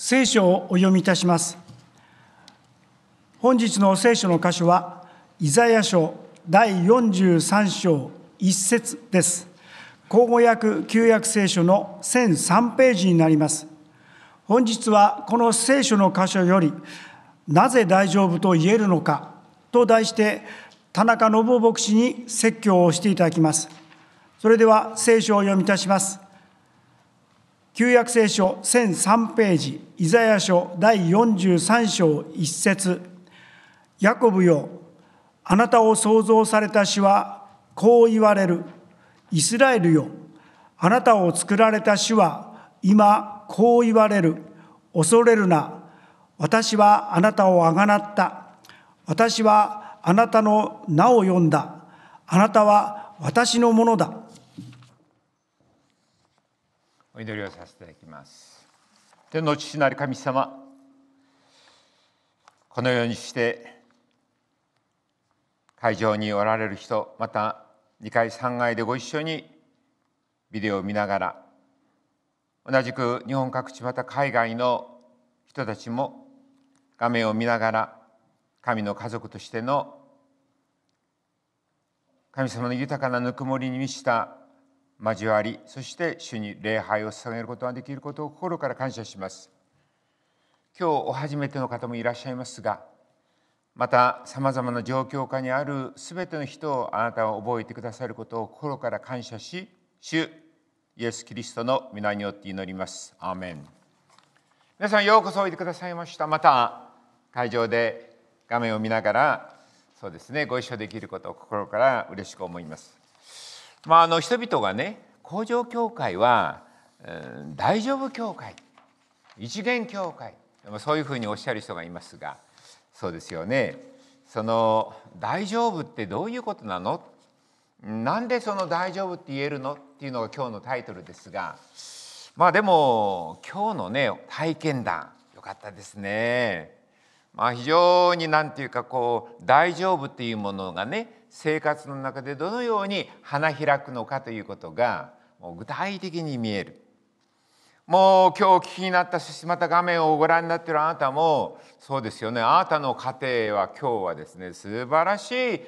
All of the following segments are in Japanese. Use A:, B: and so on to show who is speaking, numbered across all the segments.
A: 聖書をお読みいたします。本日の聖書の箇所は、イザヤ書第43章1節です。口語訳旧約聖書の1003ページになります。本日はこの聖書の箇所より、なぜ大丈夫と言えるのかと題して、田中信夫牧師に説教をしていただきます。それでは聖書を読みいたします。旧約聖書1003ページ、イザヤ書第43章1節ヤコブよ、あなたを創造された詩はこう言われる。イスラエルよ、あなたを作られた詩は今こう言われる。恐れるな。私はあなたをあがなった。私はあなたの名を呼んだ。あなたは私のものだ。お祈りをさせていただきます天の父なる神様このようにして会場におられる人また2階3階でご一緒にビデオを見ながら同じく日本各地また海外の人たちも画面を見ながら神の家族としての神様の豊かなぬくもりに満ちた交わりそして主に礼拝を捧げることができることを心から感謝します今日お初めての方もいらっしゃいますがまたさまざまな状況下にある全ての人をあなたは覚えてくださることを心から感謝し主イエス・キリストの皆によって祈りますアーメン皆さんようこそおいでくださいましたまた会場で画面を見ながらそうですねご一緒できることを心から嬉しく思いますまあ、あの人々がね工場教会は、大丈夫教会一元教会そういうふうにおっしゃる人がいますがそうですよねその大丈夫ってどういうことなのなんでその大丈夫って言えるのっていうのが今日のタイトルですがまあでも今日のね体験談よかったですね。まあ、非常に何て言うかこう大丈夫っていうものがね生活の中でどのように花開くのかということがもう具体的に見えるもう今日きになったしまた画面をご覧になってるあなたもそうですよねあなたの家庭は今日はですね素晴らしい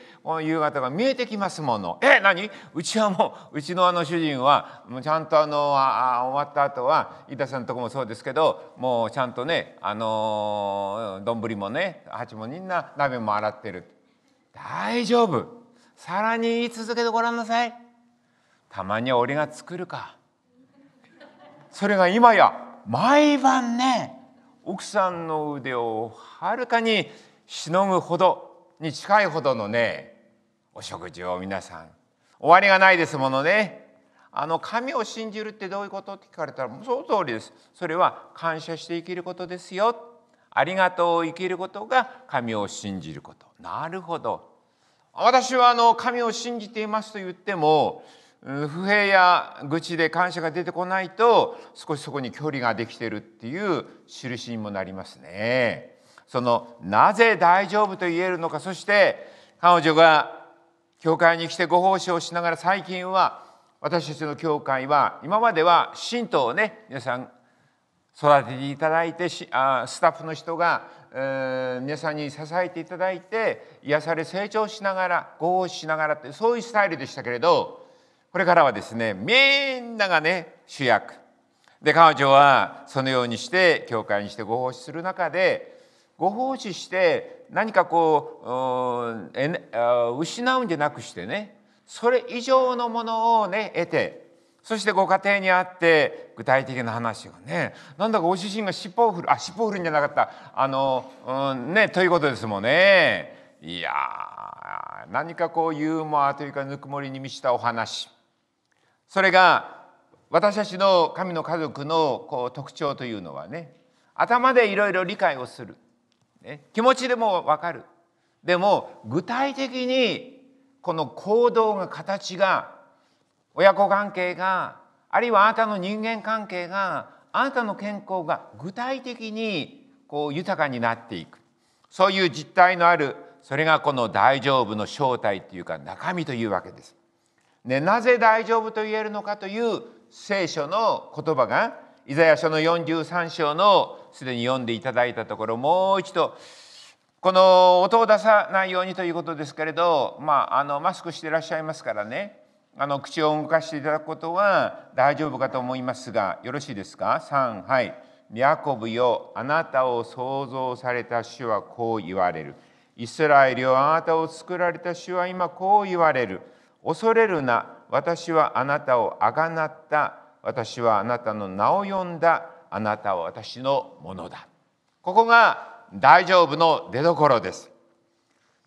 A: 夕方が見えてきますものえ何うちはもううちのあの主人はもうちゃんとあのあ終わった後は飯田さんのとこもそうですけどもうちゃんとねあの丼もね鉢もみんな鍋も洗ってる。大丈夫さらに言い続けてごらんなさいたまには俺が作るかそれが今や毎晩ね奥さんの腕をはるかにしのぐほどに近いほどのねお食事を皆さん終わりがないですものねあの神を信じるってどういうことって聞かれたらその通りですそれは感謝して生きることですよありがとうを生きることが神を信じることなるほど私はあの神を信じていますと言っても不平や愚痴で感謝が出てこないと少しそこに距離ができてるっていう印にもなりますね。そのなぜ大丈夫と言えるのかそして彼女が教会に来てご奉仕をしながら最近は私たちの教会は今までは神道をね皆さん育てていただいてしあスタッフの人が、えー、皆さんに支えていただいて癒され成長しながら合しながらってそういうスタイルでしたけれどこれからはですねみんながね主役で彼女はそのようにして教会にしてご奉仕する中でご奉仕して何かこう、え失うんじゃなくしてねそれ以上のものをね得てそしてご家庭にあって具体的な話がねなんだかご主人が尻尾を振るあ尻尾を振るんじゃなかったあの、うんね、ということですもんね。いや何かこうユーモアというかぬくもりに満ちたお話それが私たちの神の家族のこう特徴というのはね頭でいろいろ理解をする、ね、気持ちでも分かるでも具体的にこの行動が形が親子関係があるいはあなたの人間関係があなたの健康が具体的にこう豊かになっていくそういう実態のあるそれがこの大丈夫の正体というか中身というわけです。ね、なぜ大丈夫と言えるのかという聖書の言葉がイザヤ書の43章のすでに読んでいただいたところもう一度この音を出さないようにということですけれど、まあ、あのマスクしてらっしゃいますからねあの口を動かしていただくことは大丈夫かと思いますがよろしいですか三はい。ヤコブよあなたを創造された主はこう言われる。イスラエルよあなたを作られた主は今こう言われる。恐れるな私はあなたをあがなった私はあなたの名を呼んだあなたは私のものだ。ここが大丈夫の出どころです。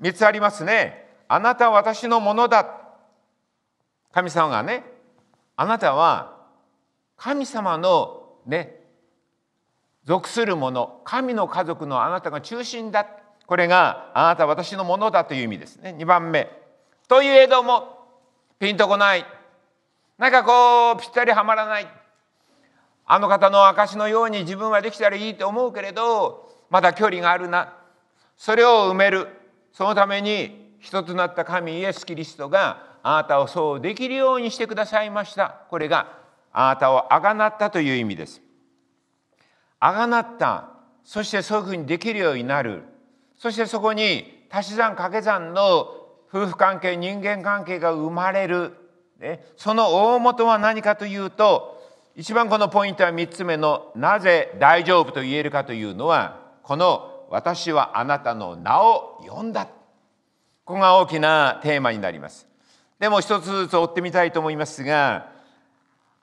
A: 3つありますね。あなたは私のものだ。神様がねあなたは神様のね属するもの神の家族のあなたが中心だこれがあなた私のものだという意味ですね2番目。という江戸もピンとこないなんかこうぴったりはまらないあの方の証のように自分はできたらいいと思うけれどまだ距離があるなそれを埋めるそのために人となった神イエス・キリストがあなたをそうできるようにしてくださいました。これがあなたをあがなったという意味です。あがなった、そしてそういうふうにできるようになる、そしてそこに足し算掛け算の夫婦関係、人間関係が生まれる。ね、その大元は何かというと、一番このポイントは3つ目の「なぜ大丈夫と言えるか」というのはこの「私はあなたの名を呼んだ」ここが大きなテーマになります。でも一つずつ追ってみたいと思いますが、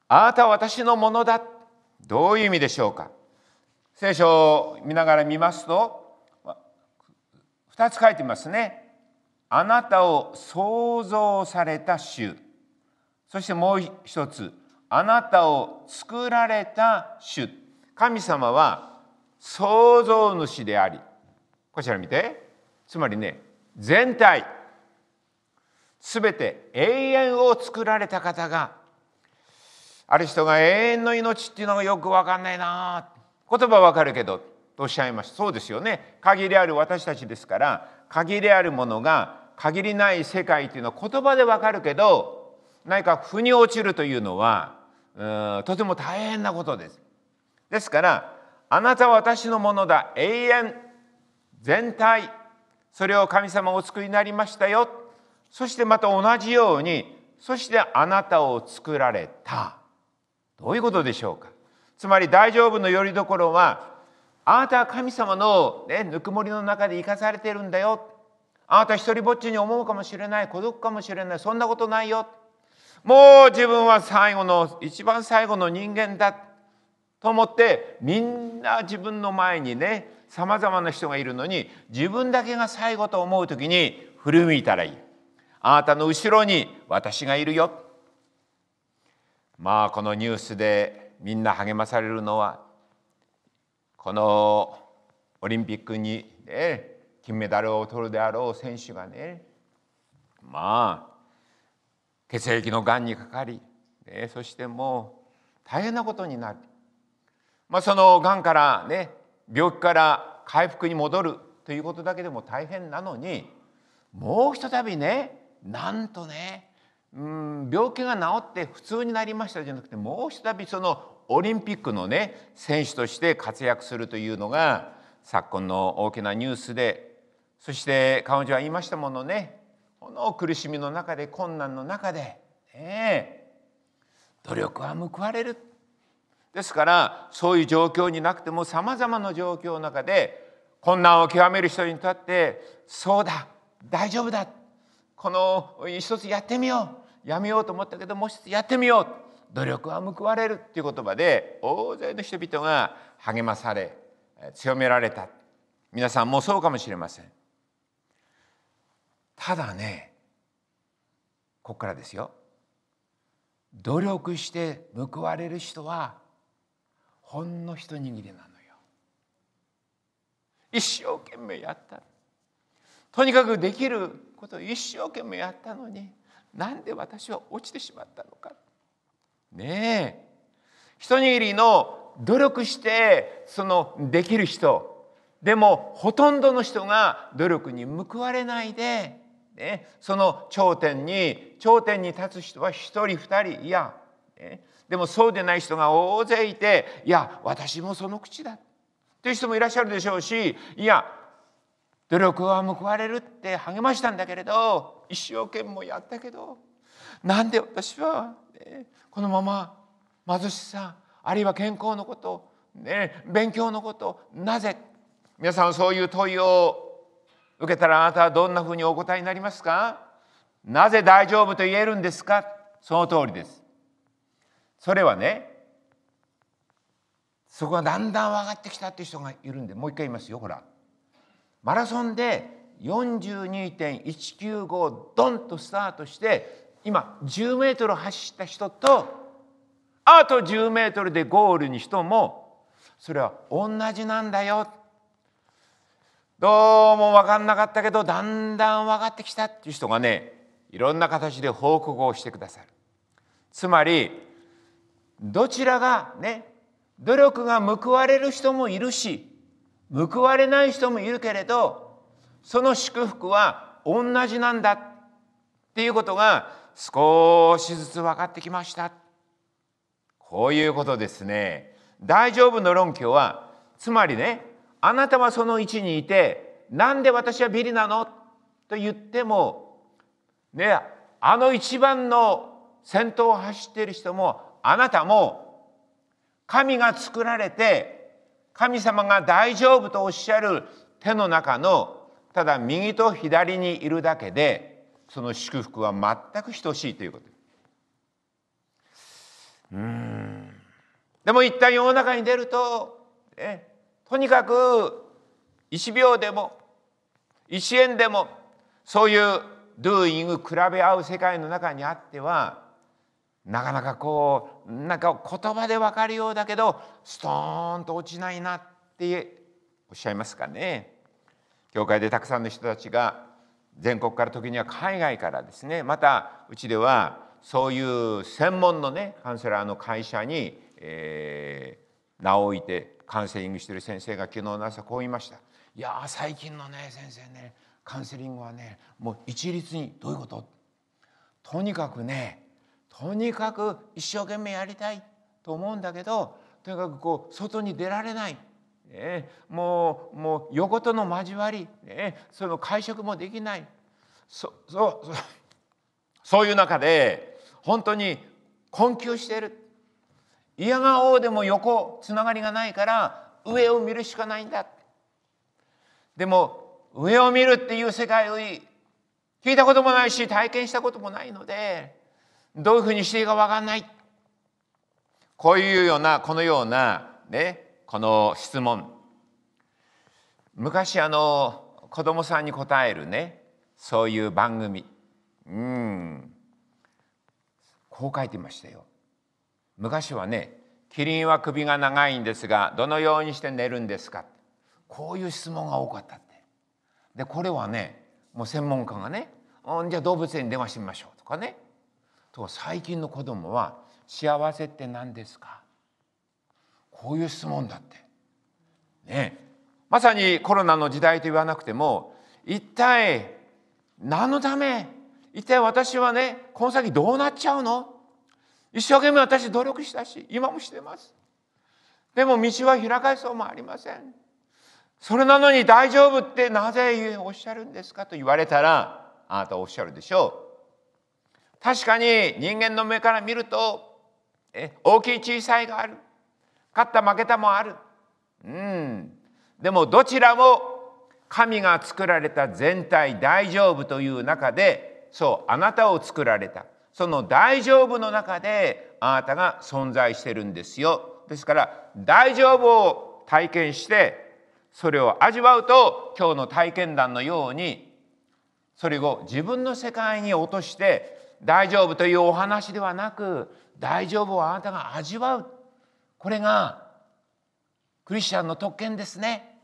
A: あなたは私のものだ。どういう意味でしょうか。聖書を見ながら見ますと、2つ書いてますね。あなたを創造された主。そしてもう一つ、あなたを作られた主。神様は創造主であり。こちら見て。つまりね、全体。全て永遠を作られた方がある人が永遠の命っていうのがよく分かんないな言葉わかるけどとおっしゃいましたそうですよね限りある私たちですから限りあるものが限りない世界っていうのは言葉でわかるけど何か腑に落ちるというのはうとても大変なことです。ですからあなたは私のものだ永遠全体それを神様お作りになりましたよそしてまた同じようにそしてあなたを作られたどういうことでしょうかつまり大丈夫のよりどころはあなたは神様の、ね、ぬくもりの中で生かされてるんだよあなた一人ぼっちに思うかもしれない孤独かもしれないそんなことないよもう自分は最後の一番最後の人間だと思ってみんな自分の前にねさまざまな人がいるのに自分だけが最後と思う時に振り向いたらいい。あなたの後ろに私がいるよ。まあこのニュースでみんな励まされるのはこのオリンピックに、ね、金メダルを取るであろう選手がねまあ血液のがんにかかり、ね、そしてもう大変なことになる、まあ、そのがんからね病気から回復に戻るということだけでも大変なのにもうひとたびねなんとねうん病気が治って普通になりましたじゃなくてもうひとたびそのオリンピックのね選手として活躍するというのが昨今の大きなニュースでそして彼女は言いましたものねこの苦しみの中で困難の中で、ね、努力は報われるですからそういう状況になくてもさまざまな状況の中で困難を極める人にとってそうだ大丈夫だこの一つやってみようやめようと思ったけどもう一つやってみよう努力は報われるっていう言葉で大勢の人々が励まされ強められた皆さんもそうかもしれませんただねここからですよ努力して報われる人はほんの一握りなのよ一生懸命やったとにかくできることを一生懸命やったのになんで私は落ちてしまったのかねえ一握りの努力してそのできる人でもほとんどの人が努力に報われないで、ね、その頂点に頂点に立つ人は一人二人いや、ね、でもそうでない人が大勢いていや私もその口だという人もいらっしゃるでしょうしいや努力は報われるって励ましたんだけれど一生懸命やったけどなんで私は、ね、このまま貧しさあるいは健康のこと、ね、勉強のことなぜ皆さんそういう問いを受けたらあなたはどんなふうにお答えになりますかなぜ大丈夫と言えるんですかその通りです。それはねそこがだんだん分かってきたっていう人がいるんでもう一回言いますよほらマラソンで42.195ドンとスタートして今10メートル走った人とあと10メートルでゴールに人もそれは同じなんだよどうも分かんなかったけどだんだん分かってきたっていう人がねいろんな形で報告をしてくださる。つまりどちらがね努力が報われる人もいるし報われない人もいるけれどその祝福は同じなんだっていうことが少しずつ分かってきましたこういうことですね大丈夫の論拠はつまりねあなたはその位置にいてなんで私はビリなのと言ってもねあの一番の先頭を走っている人もあなたも神が作られて神様が大丈夫とおっしゃる手の中のただ右と左にいるだけでその祝福は全く等しいということうんでも一旦世の中に出ると、えとにかく1秒でも1円でもそういうドゥーイング比べ合う世界の中にあってはなかなかこうなんか言葉で分かるようだけどストーンと落ちないなっておっしゃいますかね。教会でたくさんの人たちが全国から時には海外からですねまたうちではそういう専門のねカウンセラーの会社に、えー、名を置いてカウンセリングしてる先生が昨日の朝こう言いました「いや最近のね先生ねカウンセリングはねもう一律にどういうこととにかくねとにかく一生懸命やりたいと思うんだけどとにかくこう外に出られない、ね、もうもう横との交わり、ね、その会食もできないそそそそういう中で本当に困窮してる嫌がおうでも横つながりがないから上を見るしかないんだでも上を見るっていう世界を聞いたこともないし体験したこともないのでどういうふうにしていいか分かんないこういうようなこのようなねこの質問昔あの子供さんに答えるねそういう番組うんこう書いてましたよ。昔はねキリンは首が長いんですがどのようにして寝るんですかこういう質問が多かったってでこれはねもう専門家がね「じゃあ動物園に電話してみましょう」とかねと最近の子供は「幸せって何ですか?」こういう質問だって。ねまさにコロナの時代と言わなくても一体何のため一体私はねこの先どうなっちゃうの一生懸命私努力したし今もしてます。でも道は開かれそうもありません。それなのに大丈夫ってなぜおっしゃるんですかと言われたらあなたおっしゃるでしょう。確かに人間の目から見るとえ大きい小さいがある勝った負けたもあるうんでもどちらも神が作られた全体大丈夫という中でそうあなたを作られたその大丈夫の中であなたが存在してるんですよですから大丈夫を体験してそれを味わうと今日の体験談のようにそれを自分の世界に落として大丈夫というお話ではなく大丈夫をあなたが味わうこれがクリスチャンの特権ですね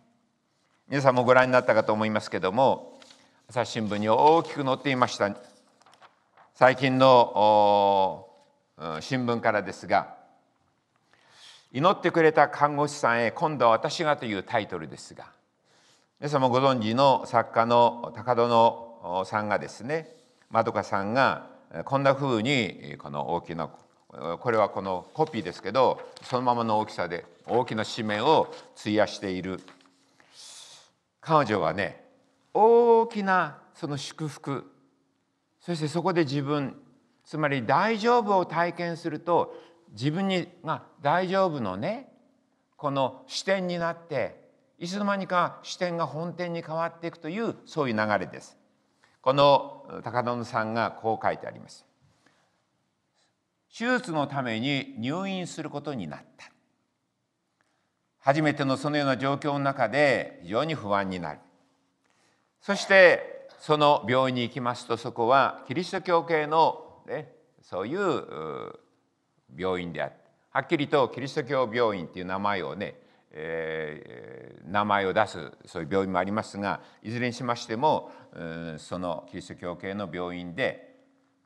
A: 皆さんもご覧になったかと思いますけども朝日新聞に大きく載っていました最近の新聞からですが「祈ってくれた看護師さんへ今度は私が」というタイトルですが皆さんもご存知の作家の高殿さんがですねまどかさんがこんな風にこの大きなこれはこのコピーですけどそのままの大きさで大きな紙面を費やしている彼女はね大きなその祝福そしてそこで自分つまり大丈夫を体験すると自分にが大丈夫のねこの視点になっていつの間にか視点が本点に変わっていくというそういう流れです。この高野さんがこう書いてあります。手術のために入院することになった初めてのそのような状況の中で非常に不安になるそしてその病院に行きますとそこはキリスト教系の、ね、そういう病院であってはっきりとキリスト教病院っていう名前をねえー、名前を出すそういう病院もありますがいずれにしましてもそのキリスト教系の病院で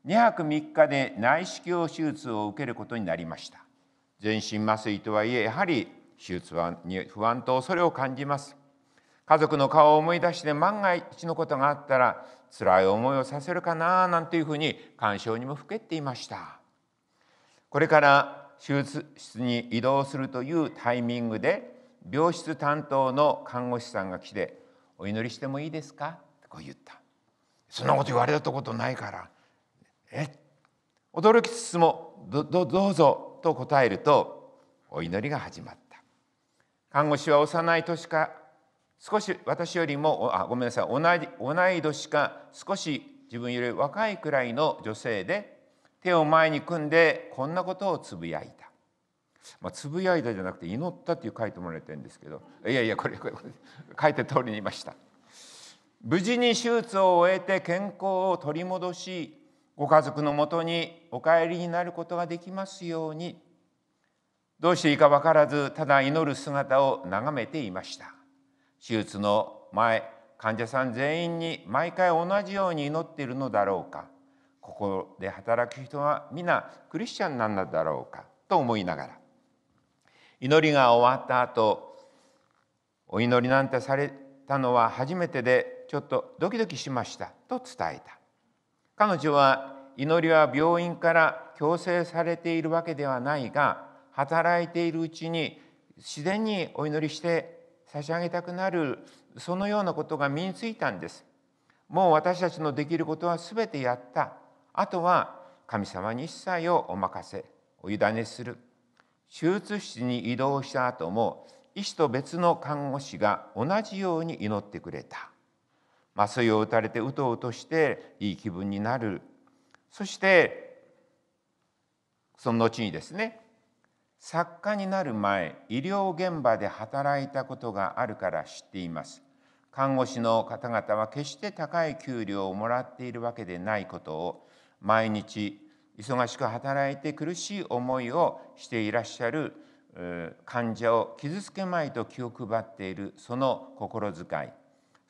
A: 2泊3日で内視鏡手術を受けることになりました全身麻酔とはいえやはり手術は不安と恐れを感じます家族の顔を思い出して万が一のことがあったら辛い思いをさせるかななんていうふうに感傷にもふけっていましたこれから手術室に移動するというタイミングで病室担当の看護師さんが来て「お祈りしてもいいですか?」ってこう言った「そんなこと言われたことないから」え驚きつつもどど「どうぞ」と答えるとお祈りが始まった看護師は幼い年か少し私よりもあごめんなさい同じ同い年か少し自分より若いくらいの女性で手を前に組んでこんなことをつぶやいたまあ、つぶやいたじゃなくて祈ったっていう書いてもらえてるんですけどいやいやこれこれこれ書いて通りに言いました無事に手術を終えて健康を取り戻しご家族のもとにお帰りになることができますようにどうしていいか分からずただ祈る姿を眺めていました手術の前患者さん全員に毎回同じように祈っているのだろうかここで働く人は皆クリスチャンなんだろうかと思いながら祈りが終わった後お祈りなんてされたのは初めてでちょっとドキドキしましたと伝えた彼女は祈りは病院から強制されているわけではないが働いているうちに自然にお祈りして差し上げたくなるそのようなことが身についたんですもう私たちのできることは全てやったあとは神様に一切をお任せお委ねする手術室に移動した後も医師と別の看護師が同じように祈ってくれた麻酔を打たれてうとうとしていい気分になるそしてその後にですね作家になる前医療現場で働いたことがあるから知っています看護師の方々は決して高い給料をもらっているわけでないことを毎日忙しく働いて苦しい思いをしていらっしゃる患者を傷つけまいと気を配っているその心遣い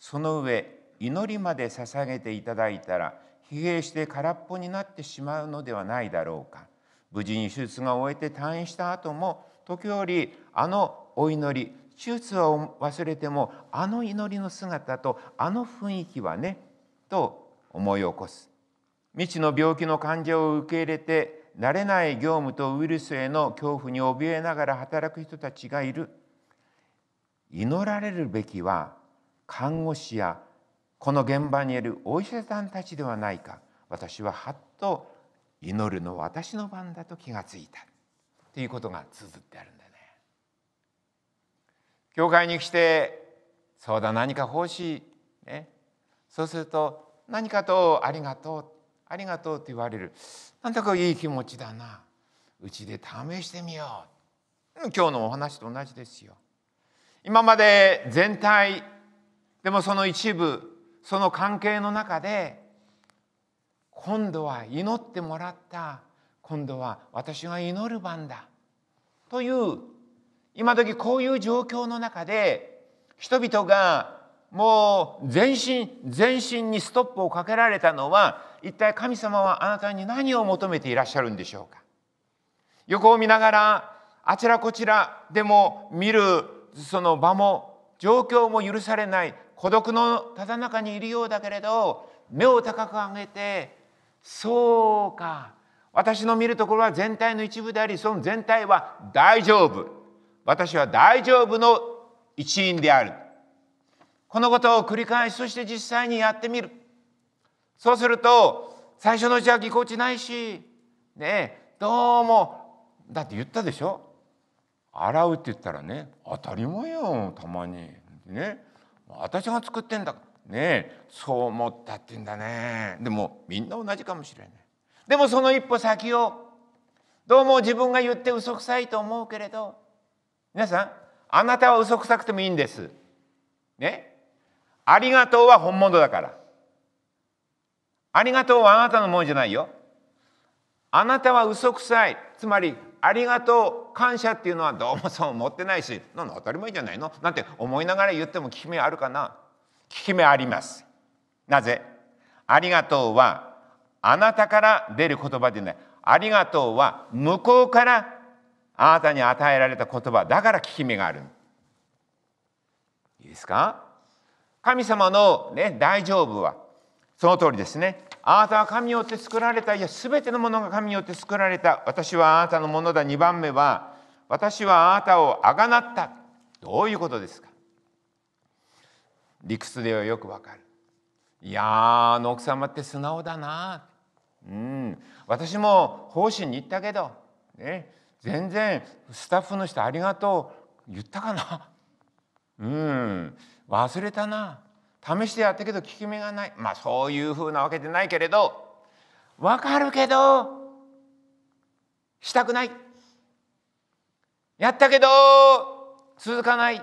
A: その上祈りまで捧げていただいたら疲弊して空っぽになってしまうのではないだろうか無事に手術が終えて退院した後も時折あのお祈り手術は忘れてもあの祈りの姿とあの雰囲気はねと思い起こす未知の病気の患者を受け入れて慣れない業務とウイルスへの恐怖に怯えながら働く人たちがいる祈られるべきは看護師やこの現場にいるお医者さんたちではないか私ははっと祈るの私の番だと気がついたということが綴ってあるんだね。教会に来てそうだ何か欲しい、ね、そうすると何かとありがとうありがとうって言われるなんだかいい気持ちだなうちで試してみよう今日のお話と同じですよ今まで全体でもその一部その関係の中で今度は祈ってもらった今度は私が祈る番だという今時こういう状況の中で人々がもう全身全身にストップをかけられたのは一体神様はあなたに何を求めていらっしゃるんでしょうか横を見ながらあちらこちらでも見るその場も状況も許されない孤独のただ中にいるようだけれど目を高く上げて「そうか私の見るところは全体の一部でありその全体は大丈夫私は大丈夫の一員である」このことを繰り返しそして実際にやってみるそうすると最初のうちはぎこちないしねどうもだって言ったでしょ洗うって言ったらね当たり前よたまにね私が作ってんだねそう思ったって言うんだねでもみんな同じかもしれないでもその一歩先をどうも自分が言って嘘くさいと思うけれど皆さんあなたは嘘くさくてもいいんですねありがとうは本物だから。ありがとうはあなたのものじゃないよ。あなたは嘘くさい。つまり、ありがとう、感謝っていうのはどうもそう思ってないし、なんだ当たり前じゃないのなんて思いながら言っても効き目あるかな効き目あります。なぜありがとうはあなたから出る言葉でない。ありがとうは向こうからあなたに与えられた言葉だから効き目がある。いいですか神様の、ね、大丈夫はその通りですねあなたは神によって作られたいや全てのものが神によって作られた私はあなたのものだ2番目は私はあなたをあがなったどういうことですか理屈ではよくわかるいやあの奥様って素直だなうん私も奉仕に行ったけどね全然スタッフの人ありがとう言ったかなうん忘れたな試してやったけど効き目がないまあそういうふうなわけでないけれどわかるけどしたくないやったけど続かない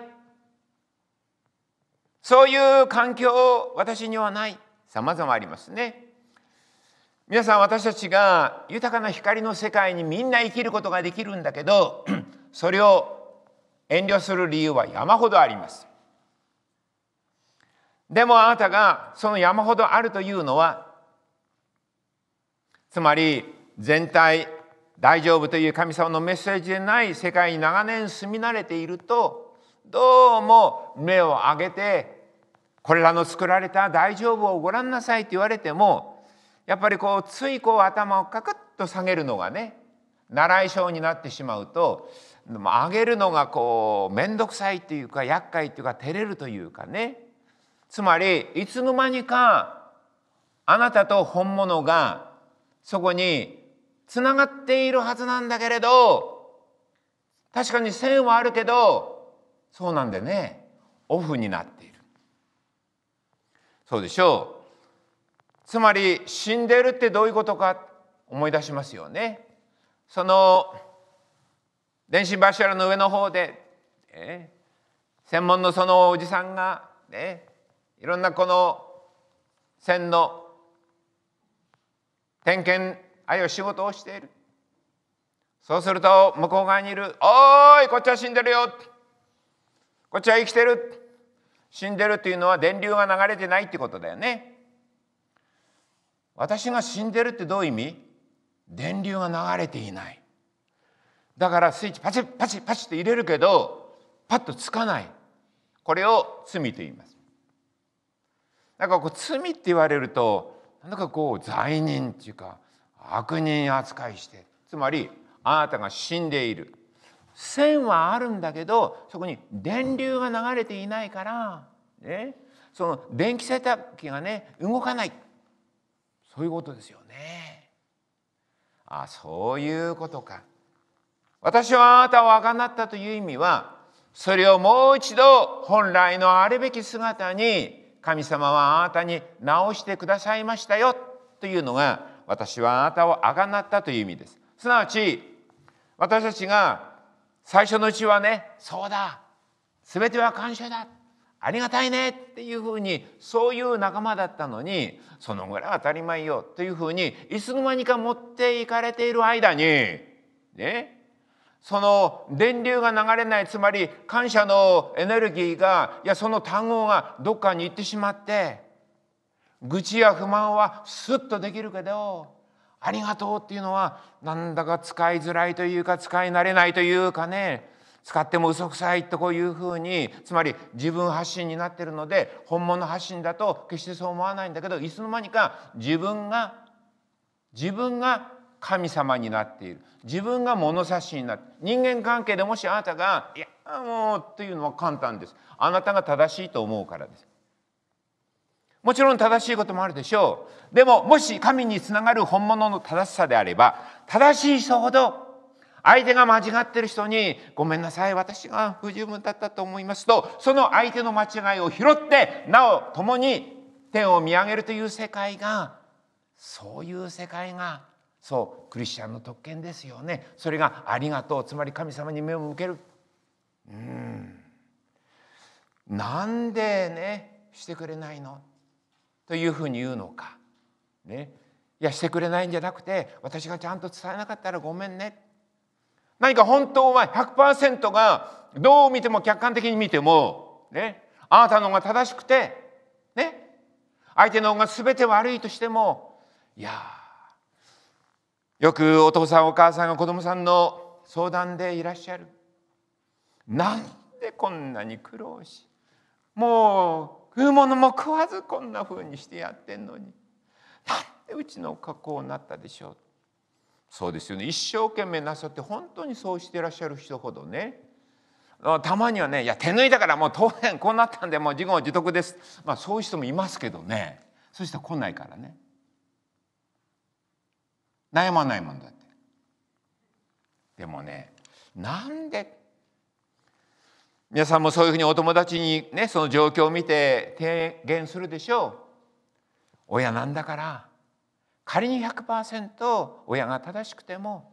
A: そういう環境私にはないさまざまありますね。皆さん私たちが豊かな光の世界にみんな生きることができるんだけどそれを遠慮する理由は山ほどあります。でもあなたがその山ほどあるというのはつまり全体大丈夫という神様のメッセージでない世界に長年住み慣れているとどうも目を上げてこれらの作られた大丈夫をご覧なさいと言われてもやっぱりこうついこう頭をカクッと下げるのがね習い性になってしまうと上げるのがこう面倒くさいっていうか厄介っていうか照れるというかねつまりいつの間にかあなたと本物がそこにつながっているはずなんだけれど確かに線はあるけどそうなんでねオフになっているそうでしょうつまり死んでるってどういうことか思い出しますよねその電信柱の上の方で、ね、専門のそのおじさんがねいろんなこの線の点検あるいは仕事をしているそうすると向こう側にいる「おいこっちは死んでるよ」こっちは生きてる死んでるっていうのは電流が流れてないってことだよね。私が死んでるってどういう意味電流が流れていない。だからスイッチパチパチパチって入れるけどパッとつかないこれを罪と言います。なんかこう罪って言われるとなんかこう罪人っていうか悪人扱いしてつまりあなたが死んでいる線はあるんだけどそこに電流が流れていないから、ね、その電気洗濯機がね動かないそういうことですよね。あそういうことか。私はあなたをあがなったという意味はそれをもう一度本来のあるべき姿に神様はあなたに直してくださいましたよというのが私はあなたをあがなったという意味ですすなわち私たちが最初のうちはねそうだ全ては感謝だありがたいねっていうふうにそういう仲間だったのにそのぐらい当たり前よというふうにいつの間にか持っていかれている間にねその電流が流れないつまり感謝のエネルギーがいやその単語がどっかに行ってしまって愚痴や不満はスッとできるけどありがとうっていうのはなんだか使いづらいというか使い慣れないというかね使っても嘘くさいとこういうふうにつまり自分発信になってるので本物発信だと決してそう思わないんだけどいつの間にか自分が自分が神様になっている自分が物差しになって人間関係でもしあなたが「いやもう」というのは簡単ですあなたが正しいと思うからですもちろん正しいこともあるでしょうでももし神につながる本物の正しさであれば正しい人ほど相手が間違ってる人に「ごめんなさい私が不十分だったと思いますと」その相手の間違いを拾ってなお共に天を見上げるという世界がそういう世界がそうクリスチャンの特権ですよねそれが「ありがとう」つまり神様に目を向けるうんなんでねしてくれないのというふうに言うのか、ね、いやしてくれないんじゃなくて私がちゃんと伝えなかったらごめんね何か本当は100%がどう見ても客観的に見ても、ね、あなたのが正しくて、ね、相手の方が全て悪いとしてもいやよくお父さんお母さんが子供さんの相談でいらっしゃる。なんでこんなに苦労しもう食うものも食わずこんなふうにしてやってんのになんでうちの家こうなったでしょうそうですよね一生懸命なさって本当にそうしてらっしゃる人ほどねたまにはねいや手抜いたからもう当然こうなったんでもう自業自得です、まあ、そういう人もいますけどねそうたら、来ないからね。悩まないもんだってでもねなんで皆さんもそういうふうにお友達にねその状況を見て提言するでしょう親なんだから仮に100%親が正しくても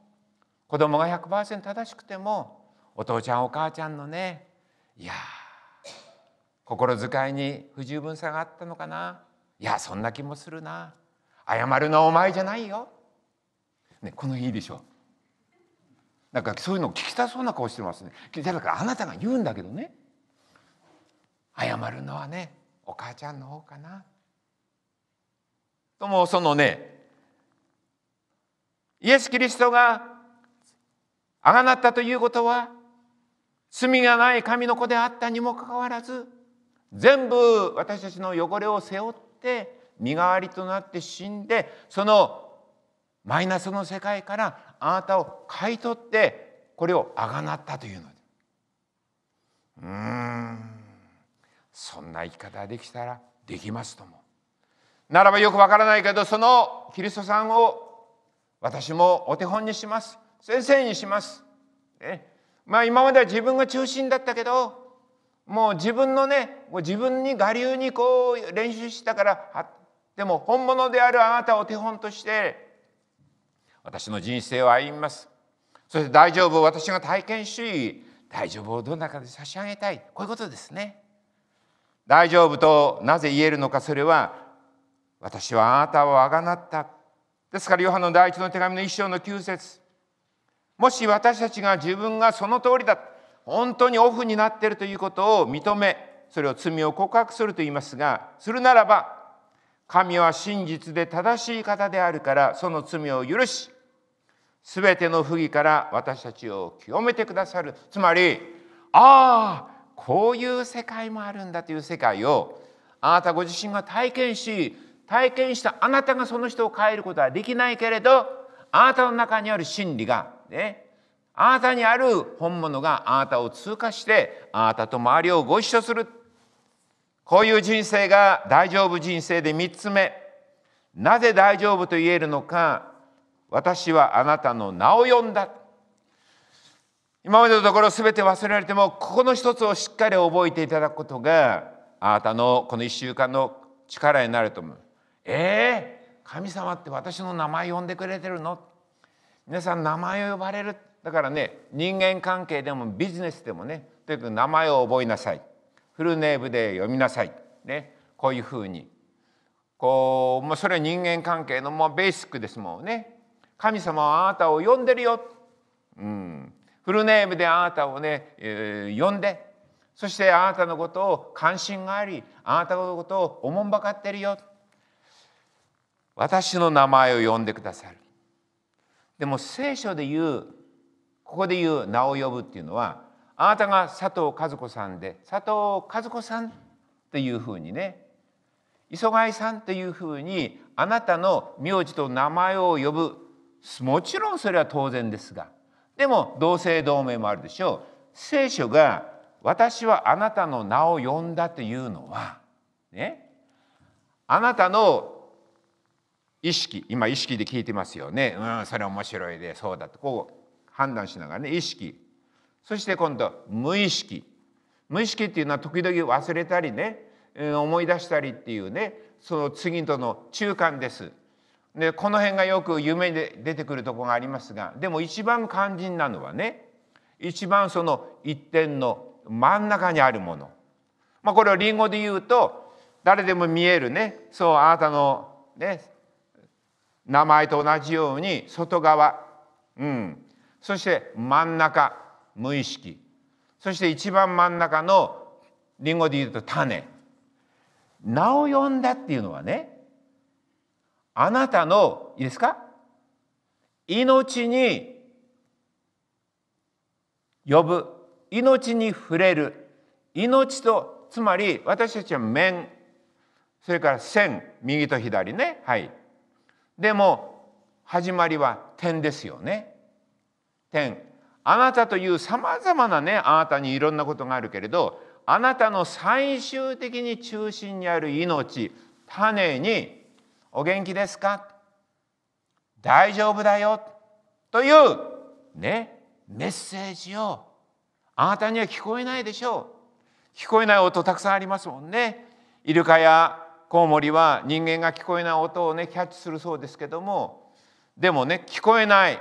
A: 子供が100%正しくてもお父ちゃんお母ちゃんのねいや心遣いに不十分さがあったのかないやそんな気もするな謝るのはお前じゃないよね、この日いいでしょう。なんかそういうのを聞きたそうな顔してますね。だからあなたが言うんだけどね。謝るのはね、お母ちゃんの方かな。ともそのね、イエス・キリストがあがなったということは、罪がない神の子であったにもかかわらず、全部私たちの汚れを背負って身代わりとなって死んでそのマイナスの世界からあなたを買い取ってこれをあがなったというのでうーんそんな生き方できたらできますともならばよくわからないけどそのキリストさんを私もお手本にします先生にします、ね、まあ今までは自分が中心だったけどもう自分のねもう自分に我流にこう練習したからでも本物であるあなたを手本として私の人生を歩みますそして大丈夫を私が体験し大丈夫をどんな形で差し上げたいこういうことですね大丈夫となぜ言えるのかそれは私はあなたをあがなったですからヨハの第一の手紙の一章の9節もし私たちが自分がその通りだ本当にオフになっているということを認めそれを罪を告白すると言いますがするならば神は真実で正しい方であるからその罪を許しすべての不義から私たちを清めてくださるつまりああこういう世界もあるんだという世界をあなたご自身が体験し体験したあなたがその人を変えることはできないけれどあなたの中にある真理がねあなたにある本物があなたを通過してあなたと周りをご一緒するこういう人生が大丈夫人生で3つ目なぜ大丈夫と言えるのか私はあなたの名を呼んだ。今までのところ全て忘れられてもここの一つをしっかり覚えていただくことがあなたのこの1週間の力になると思う。えー、神様って私の名前呼んでくれてるの皆さん名前を呼ばれるだからね人間関係でもビジネスでもねとにかく名前を覚えなさいフルネームで読みなさい、ね、こういうふうにこうもうそれは人間関係のもうベーシックですもんね神様はあなたを呼んでるよ、うん、フルネームであなたをね、えー、呼んでそしてあなたのことを関心がありあなたのことをおもんばかってるよ私の名前を呼んでくださるでも聖書で言うここで言う名を呼ぶっていうのはあなたが佐藤和子さんで佐藤和子さんっていうふうにね磯貝さんっていうふうにあなたの名字と名前を呼ぶもちろんそれは当然ですがでも同姓同名もあるでしょう聖書が「私はあなたの名を呼んだ」というのはねあなたの意識今意識で聞いてますよねうんそれ面白いでそうだとこう判断しながらね意識そして今度無意識無意識っていうのは時々忘れたりね思い出したりっていうねその次との中間ですでこの辺がよく夢で出てくるとこがありますがでも一番肝心なのはね一番その一点の真ん中にあるもの、まあ、これをりんごで言うと誰でも見えるねそうあなたのね名前と同じように外側、うん、そして真ん中無意識そして一番真ん中のりんごで言うと種名を呼んだっていうのはねあなたのいいですか命に呼ぶ命に触れる命とつまり私たちは面それから線右と左ねはいでも始まりは点ですよね点あなたというさまざまなねあなたにいろんなことがあるけれどあなたの最終的に中心にある命種にお元気ですか大丈夫だよというねメッセージをあなたには聞こえないでしょう聞こえない音たくさんありますもんねイルカやコウモリは人間が聞こえない音をねキャッチするそうですけどもでもね聞こえない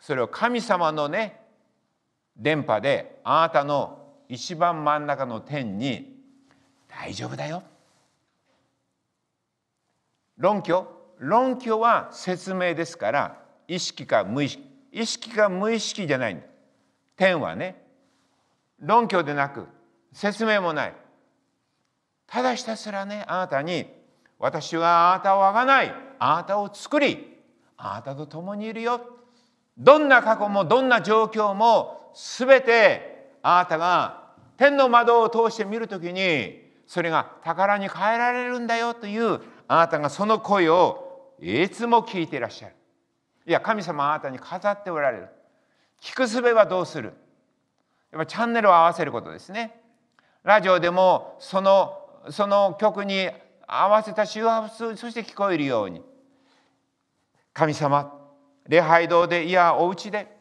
A: それを神様のね電波であなたの一番真ん中の天に「大丈夫だよ」論拠論拠は説明ですから意識か無意識意識か無意識じゃないんだ天はね論拠でなく説明もないただひたすらねあなたに私はあなたをあがないあなたを作りあなたと共にいるよどんな過去もどんな状況も全てあなたが天の窓を通して見るときにそれが宝に変えられるんだよというあなたがその声をいつも聞いていらっしゃるいや神様あなたに飾っておられる聞くすべはどうするやっぱチャンネルを合わせることですねラジオでもそのその曲に合わせた周波数そして聞こえるように神様礼拝堂でいやお家で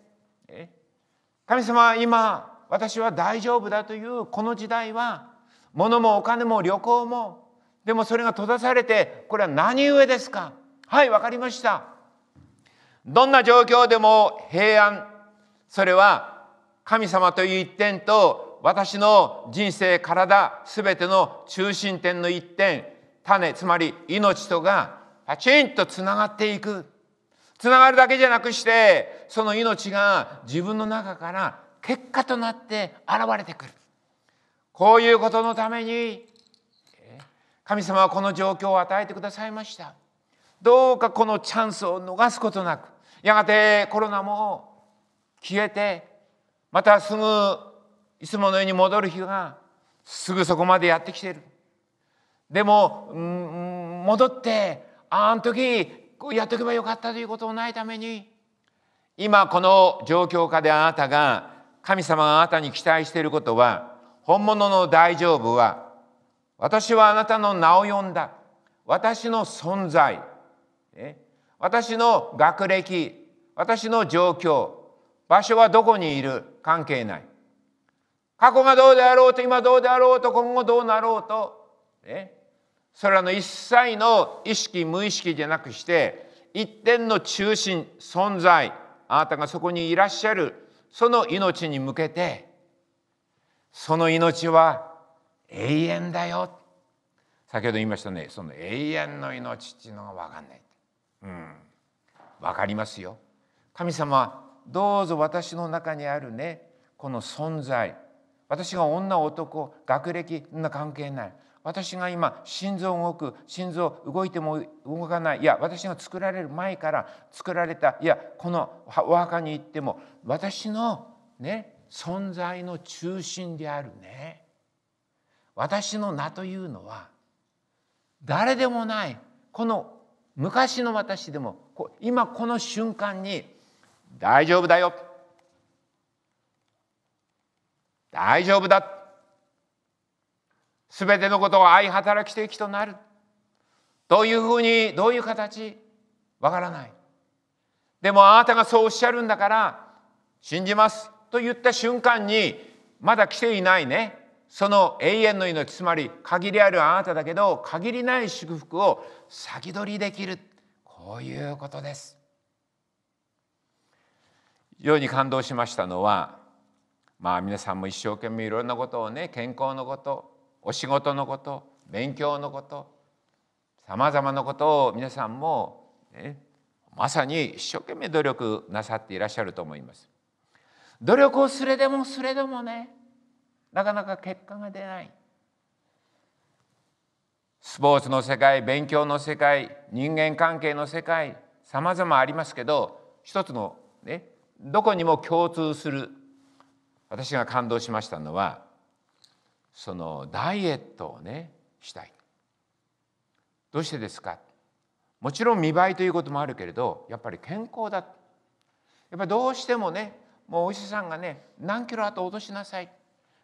A: 神様今私は大丈夫だというこの時代は物もお金も旅行もでもそれが閉ざされてこれは何故ですかはい分かりましたどんな状況でも平安それは神様という一点と私の人生体全ての中心点の一点種つまり命とがパチンとつながっていくつながるだけじゃなくしてその命が自分の中から結果となって現れてくるこういうことのために神様はこの状況を与えてくださいましたどうかこのチャンスを逃すことなくやがてコロナも消えてまたすぐいつものように戻る日がすぐそこまでやってきてるでも、うん、戻ってあの時やっとけばよかったということをないために今この状況下であなたが神様があなたに期待していることは本物の大丈夫は私はあなたの名を呼んだ。私の存在、私の学歴、私の状況、場所はどこにいる関係ない。過去がどうであろうと、今どうであろうと、今後どうなろうと、それらの一切の意識、無意識じゃなくして、一点の中心、存在、あなたがそこにいらっしゃる、その命に向けて、その命は永遠だよ先ほど言いましたねその永遠の命っていうのが分かんない、うん、分かりますよ神様どうぞ私の中にあるねこの存在私が女男学歴そんな関係ない私が今心臓動く心臓動いても動かないいや私が作られる前から作られたいやこのお墓に行っても私のね存在の中心であるね私の名というのは誰でもないこの昔の私でも今この瞬間に「大丈夫だよ」「大丈夫だ」「すべてのことを愛働き的となる」どういうふうにどういう形わからないでもあなたがそうおっしゃるんだから信じますと言った瞬間にまだ来ていないねその永遠の命つまり限りあるあなただけど限りない祝福を先取りできるこういうことです。ように感動しましたのはまあ皆さんも一生懸命いろんなことをね健康のことお仕事のこと勉強のことさまざまなことを皆さんも、ね、まさに一生懸命努力なさっていらっしゃると思います。努力をすれでもそれでもねなかなか結果が出ないスポーツの世界勉強の世界人間関係の世界さまざまありますけど一つのねどこにも共通する私が感動しましたのはそのダイエットをねしたいどうしてですかもちろん見栄えということもあるけれどやっぱり健康だやっぱりどうしてもねもうお医者さんがね何キロあと落としなさい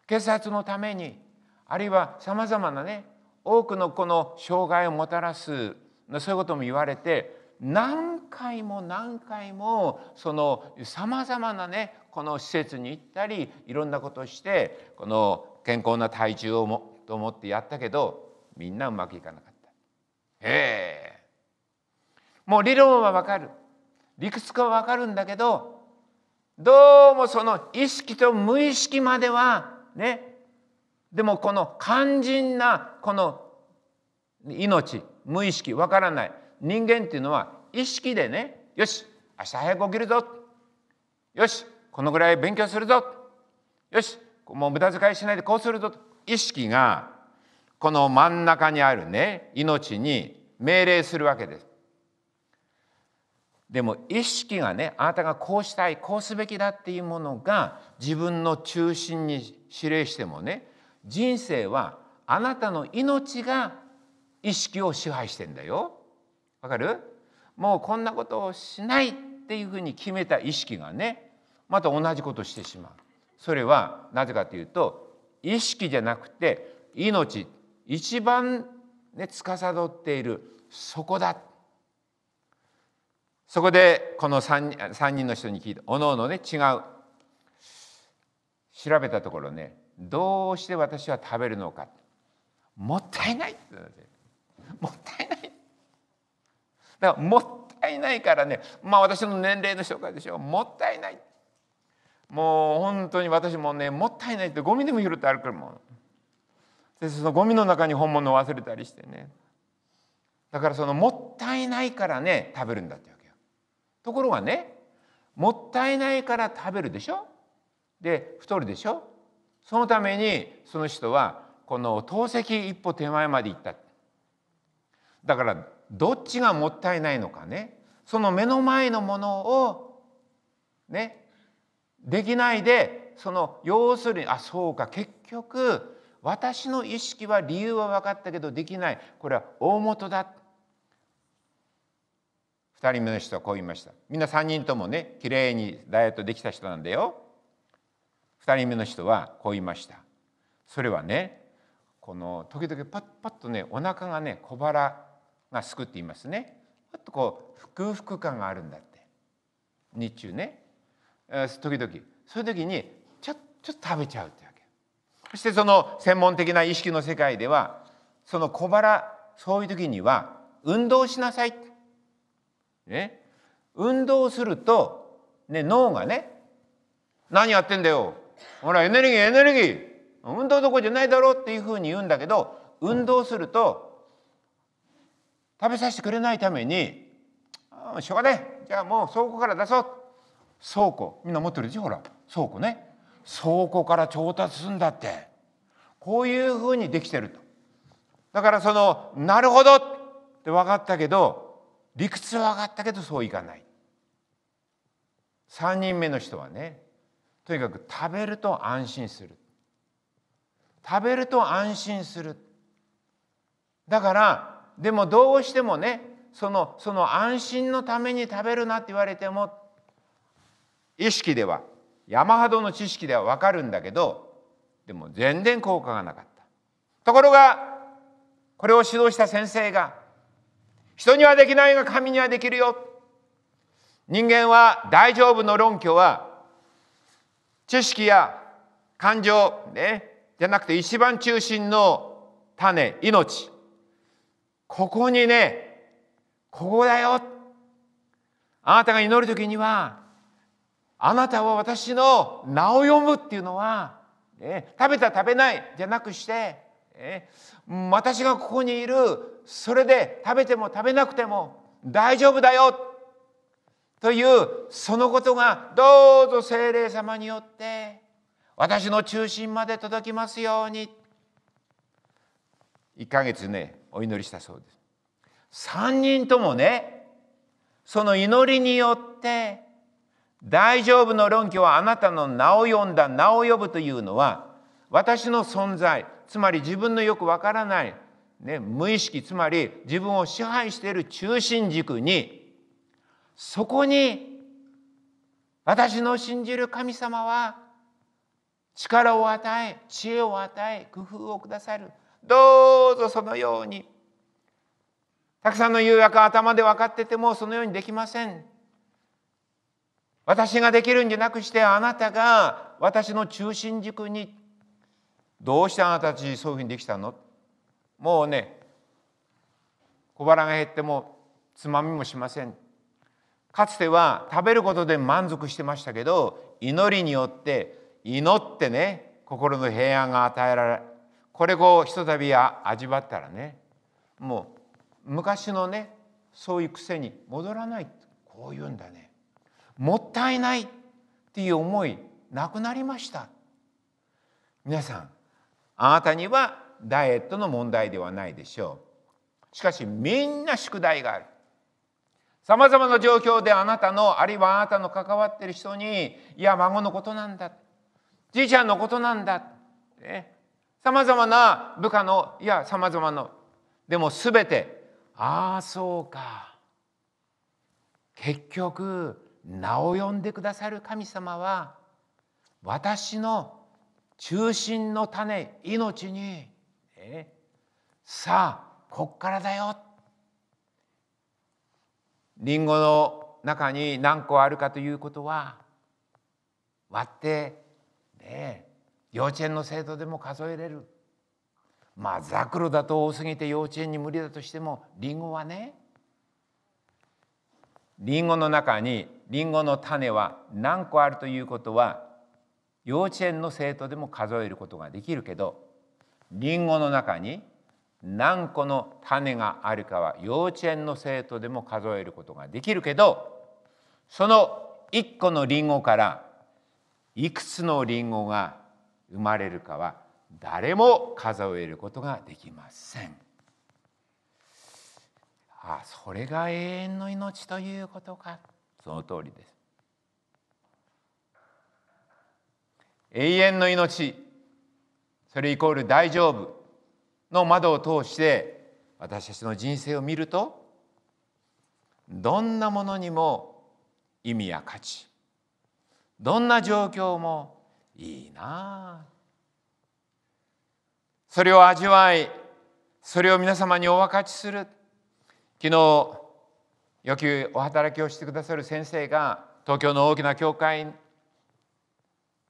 A: 警察のためにあるいはさまざまなね多くのこの障害をもたらすそういうことも言われて何回も何回もそのさまざまなねこの施設に行ったりいろんなことをしてこの健康な体重をもと思ってやったけどみんなうまくいかなかった。へえもう理論はわかる理屈はわかるんだけどどうもその意識と無意識まではねでもこの肝心なこの命無意識わからない人間っていうのは意識でねよし明日早く起きるぞよしこのぐらい勉強するぞよしもう無駄遣いしないでこうするぞ意識がこの真ん中にあるね命に命令するわけです。でも意識がねあなたがこうしたいこうすべきだっていうものが自分の中心に指令してもね人生はあなたの命が意識を支配してんだよ。わかるもうこんなことをしないっていうふうに決めた意識がねまた同じことしてしまう。それはなぜかというと意識じゃなくて命一番ね司っているそこだそこでこの 3, 3人の人に聞いておのおのね違う調べたところねどうして私は食べるのかもったいないって言ってもったいないだからもったいないからねまあ私の年齢の紹介でしょもったいないもう本当に私もねもったいないってゴミでも拾って歩くもんでそのゴミの中に本物を忘れたりしてねだからそのもったいないからね食べるんだってわけよところがねもったいないから食べるでしょで太るでしょそのためにその人はこの透析一歩手前まで行っただからどっちがもったいないのかねその目の前のものをねできないでその要するにあそうか結局私の意識は理由は分かったけどできないこれは大元だ2人目の人はこう言いましたみんな3人ともねきれいにダイエットできた人なんだよ二人目の人はこう言いました。それはねこの時々パッパッとねお腹がね小腹がすくっていますね。パッとこうふ腹感があるんだって日中ね、時々そういう時にちょちょっと食べちゃうってわけ。そしてその専門的な意識の世界ではその小腹そういう時には運動しなさいね運動すると、ね、脳がね何やってんだよほらエネルギーエネルギー運動どころじゃないだろうっていうふうに言うんだけど運動すると食べさせてくれないために「しょうがないじゃあもう倉庫から出そう」倉庫みんな持ってるでしょほら倉庫ね倉庫から調達するんだってこういうふうにできてるとだからその「なるほど!」って分かったけど理屈は分かったけどそういかない3人目の人はねとにかく食べると安心する食べると安心するだからでもどうしてもねそのその安心のために食べるなって言われても意識では山ほどの知識では分かるんだけどでも全然効果がなかったところがこれを指導した先生が人にはできないが神にはできるよ人間は大丈夫の論拠は知識や感情、ね、じゃなくて一番中心の種命ここにねここだよあなたが祈る時にはあなたは私の名を読むっていうのは、ね、食べた食べないじゃなくして、ね、私がここにいるそれで食べても食べなくても大丈夫だよというそのことがどうぞ精霊様によって私の中心まで届きますように1ヶ月ねお祈りしたそうです3人ともねその祈りによって大丈夫の論拠はあなたの名を呼んだ名を呼ぶというのは私の存在つまり自分のよくわからない、ね、無意識つまり自分を支配している中心軸にそこに私の信じる神様は力を与え知恵を与え工夫をくださるどうぞそのようにたくさんの誘惑は頭で分かっててもそのようにできません私ができるんじゃなくしてあなたが私の中心軸にどうしてあなたたちそういうふうにできたのもうね小腹が減ってもつまみもしませんかつては食べることで満足してましたけど祈りによって祈ってね心の平安が与えられこれをひとたび味わったらねもう昔のねそういう癖に戻らないこういうんだねもったいないっていう思いなくなりました皆さんあなたにはダイエットの問題ではないでしょうしかしみんな宿題があるさまざまな状況であなたのあるいはあなたの関わってる人にいや孫のことなんだじいちゃんのことなんださまざまな部下のいやさまざまなでも全てああそうか結局名を呼んでくださる神様は私の中心の種命に、えさあこっからだよリンゴの中に何個あるかということは割ってね幼稚園の生徒でも数えれるまあザクロだと多すぎて幼稚園に無理だとしてもリンゴはねリンゴの中にリンゴの種は何個あるということは幼稚園の生徒でも数えることができるけどリンゴの中に何個の種があるかは幼稚園の生徒でも数えることができるけどその1個のりんごからいくつのりんごが生まれるかは誰も数えることができません。あそれが永遠の命ということかその通りです。永遠の命それイコール大丈夫の窓を通して私たちの人生を見るとどんなものにも意味や価値どんな状況もいいなそれを味わいそれを皆様にお分かちする昨日よくお働きをしてくださる先生が東京の大きな教会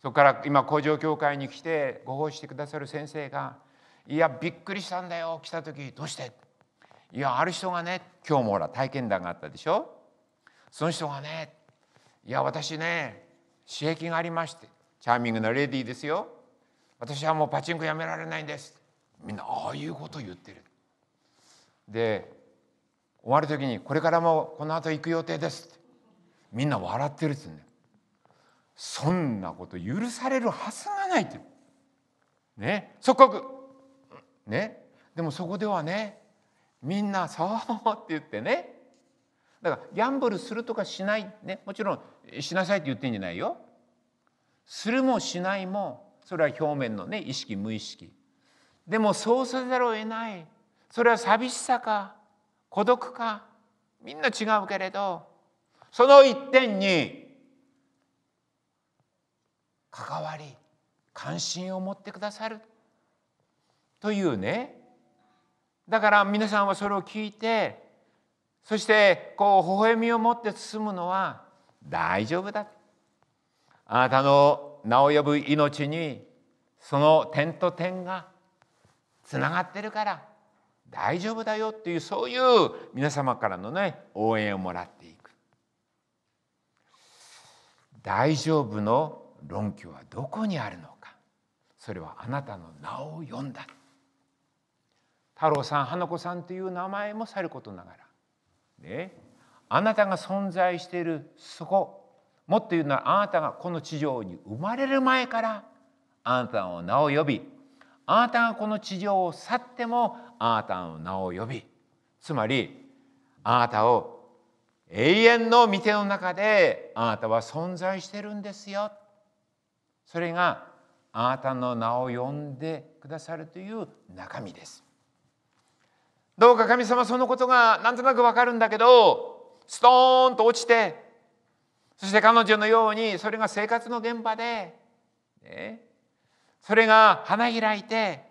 A: そこから今工場教会に来てご奉仕してくださる先生がいやびっくりしたんだよ来た時どうしていやある人がね今日もほら体験談があったでしょその人がねいや私ね刺激がありましてチャーミングなレディーですよ私はもうパチンコやめられないんですみんなああいうこと言ってるで終わる時に「これからもこの後行く予定です」ってみんな笑ってるっつうんだよそんなこと許されるはずがないってね即刻ね、でもそこではねみんな「そう」って言ってねだからギャンブルするとかしない、ね、もちろんしなさいって言ってんじゃないよ。するもしないもそれは表面のね意識無意識。でもそうせざるを得ないそれは寂しさか孤独かみんな違うけれどその一点に関わり関心を持ってくださるというねだから皆さんはそれを聞いてそしてこう微笑みを持って進むのは大丈夫だあなたの名を呼ぶ命にその点と点がつながってるから大丈夫だよっていうそういう皆様からのね応援をもらっていく大丈夫の論拠はどこにあるのかそれはあなたの名を呼んだ。太郎さん花子さんという名前もさることながら、ね、あなたが存在しているそこもっと言うならあなたがこの地上に生まれる前からあなたの名を呼びあなたがこの地上を去ってもあなたの名を呼びつまりあなたを永遠の御手の中であなたは存在してるんですよそれがあなたの名を呼んでくださるという中身ですどうか神様そのことがなんとなくわかるんだけどストーンと落ちてそして彼女のようにそれが生活の現場で、ね、それが花開いて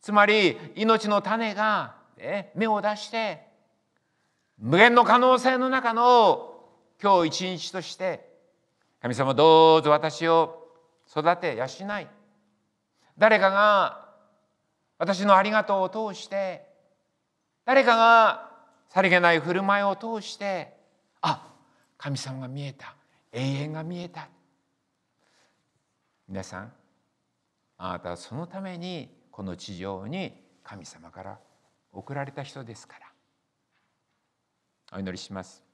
A: つまり命の種が、ね、芽を出して無限の可能性の中の今日一日として神様どうぞ私を育て養い誰かが私のありがとうを通して誰かがさりげない振る舞いを通してあ神様が見えた永遠が見えた皆さんあなたはそのためにこの地上に神様から送られた人ですからお祈りします。